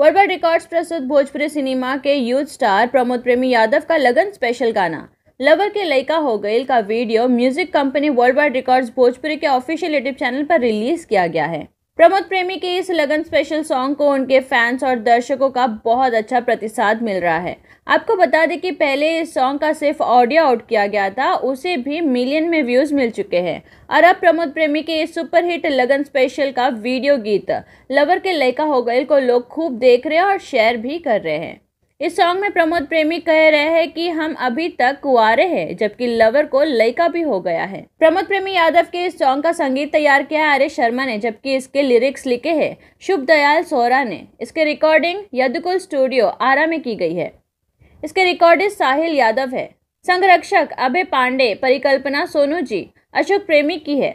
world wide records प्रस्तुत Bhojpuri cinema के youth star Pramod Premi Yadav का लगन स्पेशल गाना लवर के लयका हो गई का video music company world wide records Bhojpuri के ऑफिशियल यूट्यूब चैनल पर रिलीज किया गया है प्रमोद प्रेमी के इस लगन स्पेशल सॉन्ग को उनके फैंस और दर्शकों का बहुत अच्छा प्रतिसाद मिल रहा है आपको बता दें कि पहले इस सॉन्ग का सिर्फ ऑडियो आउट किया गया था उसे भी मिलियन में व्यूज़ मिल चुके हैं और अब प्रमोद प्रेमी के इस सुपरहिट लगन स्पेशल का वीडियो गीत लवर के लयका हो गए को लोग खूब देख रहे हैं और शेयर भी कर रहे हैं इस सॉन्ग में प्रमोद प्रेमी कह रहे हैं कि हम अभी तक कुआरे हैं जबकि लवर को लयका भी हो गया है प्रमोद प्रेमी यादव के इस सॉन्ग का संगीत तैयार किया है आर्य शर्मा ने जबकि इसके लिरिक्स लिखे हैं शुभ दयाल सोरा ने इसके रिकॉर्डिंग यदुकुल स्टूडियो आरा में की गई है इसके रिकॉर्डिस्ट साहिल यादव है संरक्षक अभय पांडे परिकल्पना सोनू जी अशोक प्रेमी की है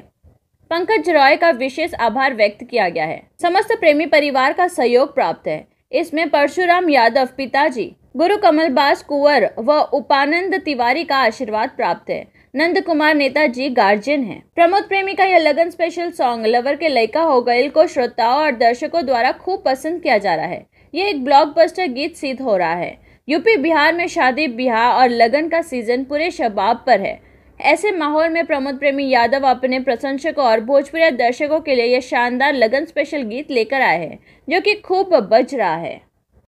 पंकज रॉय का विशेष आभार व्यक्त किया गया है समस्त प्रेमी परिवार का सहयोग प्राप्त है इसमें परशुराम यादव पिताजी गुरु कमलबास कुंवर व उपानंद तिवारी का आशीर्वाद प्राप्त है नंद कुमार नेताजी गार्जियन है प्रमोद प्रेमी का यह लगन स्पेशल सॉन्ग लवर के लयका हो गईल को श्रोताओं और दर्शकों द्वारा खूब पसंद किया जा रहा है ये एक ब्लॉकबस्टर गीत सिद्ध हो रहा है यूपी बिहार में शादी ब्याह और लगन का सीजन पूरे शबाब पर है ऐसे माहौल में प्रमोद प्रेमी यादव अपने प्रशंसकों और भोजपुरी दर्शकों के लिए यह शानदार लगन स्पेशल गीत लेकर आए हैं जो कि खूब बज रहा है